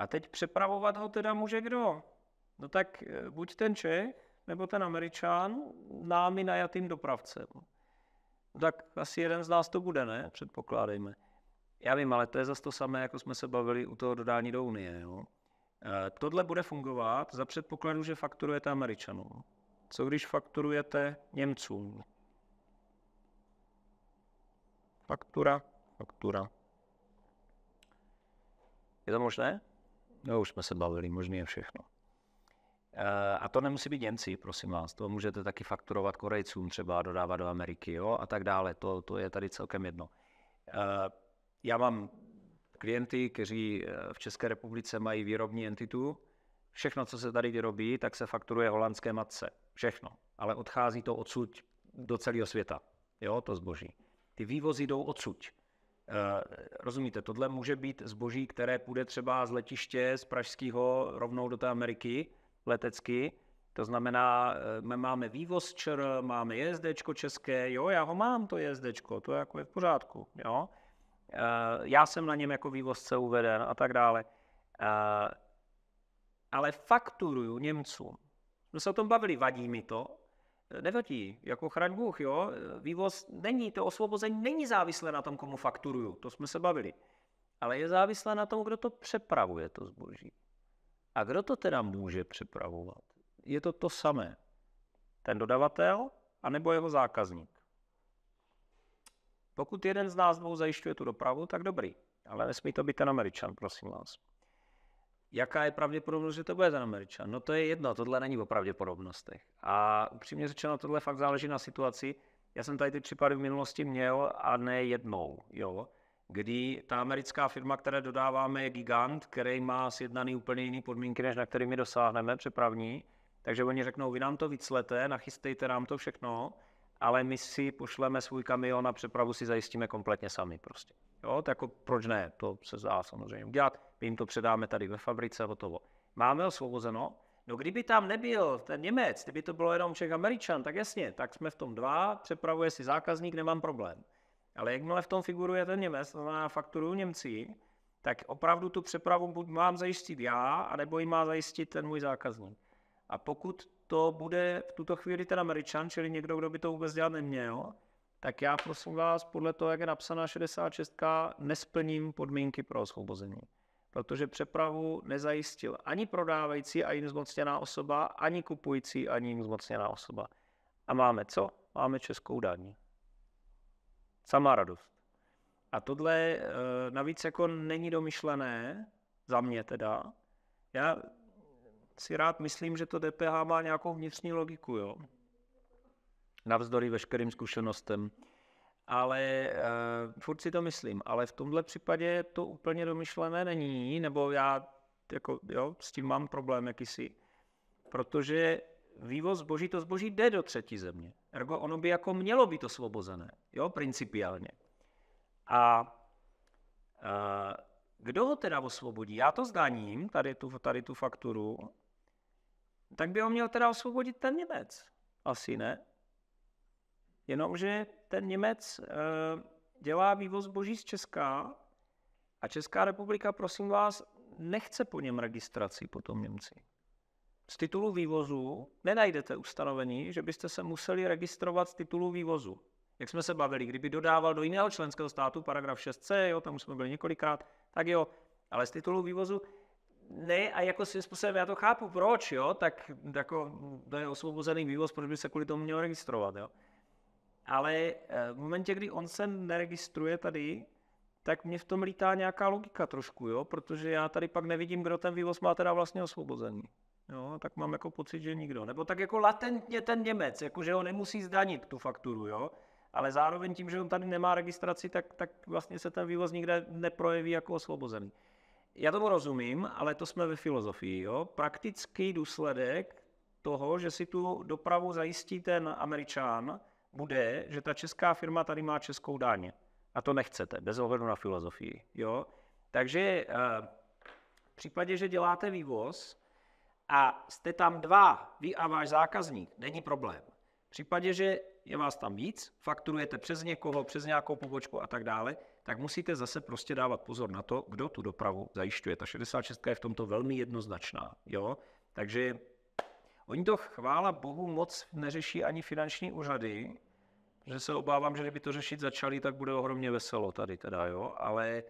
A teď přepravovat ho teda může kdo? No tak eh, buď ten Čech, nebo ten Američan námi najatým dopravcem. No tak asi jeden z nás to bude, ne? Předpokládejme. Já vím, ale to je zase to samé, jako jsme se bavili u toho dodání do Unie. Jo? E, tohle bude fungovat za předpokladu, že fakturujete Američanům. Co když fakturujete Němcům? Faktura, faktura. Je to možné? No už jsme se bavili, možný je všechno. E, a to nemusí být Němci, prosím vás. To můžete taky fakturovat Korejcům třeba a dodávat do Ameriky jo? a tak dále. To, to je tady celkem jedno. E, já mám klienty, kteří eh, v České republice mají výrobní entitu. Všechno, co se tady vyrobí, tak se fakturuje holandské matce. Všechno. Ale odchází to odsud do celého světa. Jo, to zboží. Ty vývozy jdou odsud. Eh, rozumíte, tohle může být zboží, které půjde třeba z letiště z Pražského rovnou do té Ameriky letecky. To znamená, eh, my máme vývoz ČR, máme jezdečko české, jo, já ho mám, to jezdečko, to je jako je v pořádku, jo. Eh, já jsem na něm jako vývozce uveden a tak dále. Ale fakturuju Němcům. My se o tom bavili, vadí mi to, nevadí, jako chraň Bůh, jo. Vývoz není, to osvobození není závislé na tom, komu fakturuju, to jsme se bavili. Ale je závislé na tom, kdo to přepravuje, to zboží. A kdo to teda může přepravovat? Je to to samé. Ten dodavatel, anebo jeho zákazník. Pokud jeden z nás dvou zajišťuje tu dopravu, tak dobrý. Ale nesmí to být ten Američan, prosím vás jaká je pravděpodobnost, že to bude ten Američan. No to je jedno, tohle není o pravděpodobnostech. A upřímně řečeno, tohle fakt záleží na situaci. Já jsem tady ty případy v minulosti měl a ne jednou, jo. Kdy ta americká firma, které dodáváme, je gigant, který má sjednaný úplně jiný podmínky, než na který my dosáhneme, přepravní. Takže oni řeknou, vy nám to vyclete, nachystejte nám to všechno, ale my si pošleme svůj kamion a přepravu si zajistíme kompletně sami prostě. Jo, tak jako proč ne, to se zdá samozřejmě udělat my jim to předáme tady ve fabrice, hotovo. Máme osvobozeno. No kdyby tam nebyl ten Němec, kdyby to bylo jenom Čech Američan, tak jasně, tak jsme v tom dva, přepravuje si zákazník, nemám problém. Ale jakmile v tom figuruje ten Němec, to znamená fakturu Němci, tak opravdu tu přepravu buď mám zajistit já, anebo ji má zajistit ten můj zákazník. A pokud to bude v tuto chvíli ten Američan, čili někdo, kdo by to vůbec dělat neměl, tak já prosím vás, podle toho, jak je napsaná 66, nesplním podmínky pro osvobození protože přepravu nezajistil ani prodávající a jim zmocněná osoba, ani kupující, ani jim zmocněná osoba. A máme co? Máme českou daň. Samá radost. A tohle eh, navíc jako není domyšlené, za mě teda. Já si rád myslím, že to DPH má nějakou vnitřní logiku, jo. Navzdory veškerým zkušenostem ale uh, furt si to myslím. Ale v tomhle případě to úplně domyšlené není, nebo já jako, jo, s tím mám problém jakýsi. Protože vývoz zboží, to zboží jde do třetí země. Ergo, ono by jako mělo být osvobozené, jo, principiálně. A uh, kdo ho teda osvobodí? Já to zdaním, tady tu, tady tu fakturu, tak by ho měl teda osvobodit ten Němec. Asi ne. Jenomže ten Němec eh, dělá vývoz boží z Česka a Česká republika, prosím vás, nechce po něm registraci, po tom Němci. Z titulu vývozu nenajdete ustanovení, že byste se museli registrovat z titulu vývozu. Jak jsme se bavili, kdyby dodával do jiného členského státu paragraf 6c, jo, tam už jsme byli několikrát, tak jo, ale z titulu vývozu ne, a jako svým způsobem já to chápu, proč, jo, tak jako to je osvobozený vývoz, proč by se kvůli tomu měl registrovat, jo ale eh, v momentě, kdy on se neregistruje tady, tak mě v tom lítá nějaká logika trošku, jo? protože já tady pak nevidím, kdo ten vývoz má teda vlastně osvobozený. Jo, tak mám jako pocit, že nikdo. Nebo tak jako latentně ten Němec, jako že ho nemusí zdanit tu fakturu, jo? ale zároveň tím, že on tady nemá registraci, tak, tak vlastně se ten vývoz nikde neprojeví jako osvobozený. Já tomu rozumím, ale to jsme ve filozofii. Jo? Praktický důsledek toho, že si tu dopravu zajistí ten Američan, bude, že ta česká firma tady má českou daň. A to nechcete, bez ohledu na filozofii. Jo? Takže eh, v případě, že děláte vývoz a jste tam dva, vy a váš zákazník, není problém. V případě, že je vás tam víc, fakturujete přes někoho, přes nějakou pobočku a tak dále, tak musíte zase prostě dávat pozor na to, kdo tu dopravu zajišťuje. Ta 66 je v tomto velmi jednoznačná. Jo? Takže Oni to chvála Bohu moc neřeší ani finanční úřady, že se obávám, že kdyby to řešit začali, tak bude ohromně veselo tady teda, jo, ale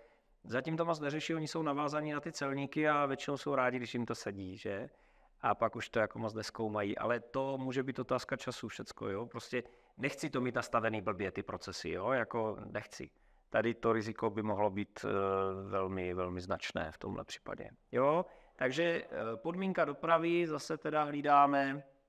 zatím to moc neřeší, oni jsou navázaní na ty celníky a většinou jsou rádi, když jim to sedí, že? A pak už to jako moc neskoumají, ale to může být otázka času všecko, jo, prostě nechci to mít nastavený blbě ty procesy, jo, jako nechci. Tady to riziko by mohlo být uh, velmi, velmi značné v tomhle případě. Jo, takže eh, podmínka dopravy, zase teda hlídáme